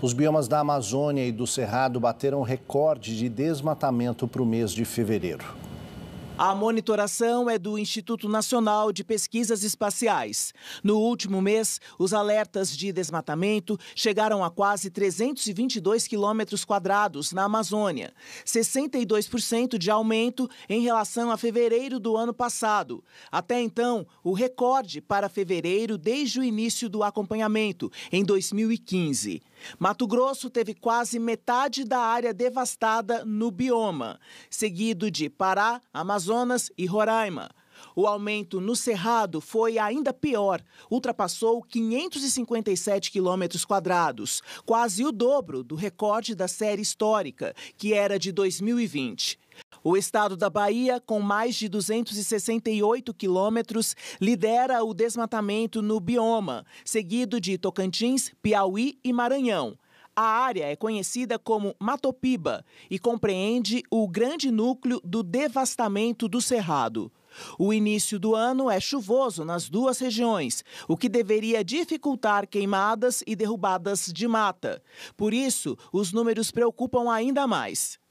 Os biomas da Amazônia e do Cerrado bateram recorde de desmatamento para o mês de fevereiro. A monitoração é do Instituto Nacional de Pesquisas Espaciais. No último mês, os alertas de desmatamento chegaram a quase 322 quilômetros quadrados na Amazônia, 62% de aumento em relação a fevereiro do ano passado. Até então, o recorde para fevereiro desde o início do acompanhamento, em 2015. Mato Grosso teve quase metade da área devastada no bioma, seguido de Pará, Amazonas e Roraima. O aumento no Cerrado foi ainda pior, ultrapassou 557 quilômetros quadrados, quase o dobro do recorde da série histórica, que era de 2020. O estado da Bahia, com mais de 268 quilômetros, lidera o desmatamento no bioma, seguido de Tocantins, Piauí e Maranhão. A área é conhecida como Matopiba e compreende o grande núcleo do devastamento do Cerrado. O início do ano é chuvoso nas duas regiões, o que deveria dificultar queimadas e derrubadas de mata. Por isso, os números preocupam ainda mais.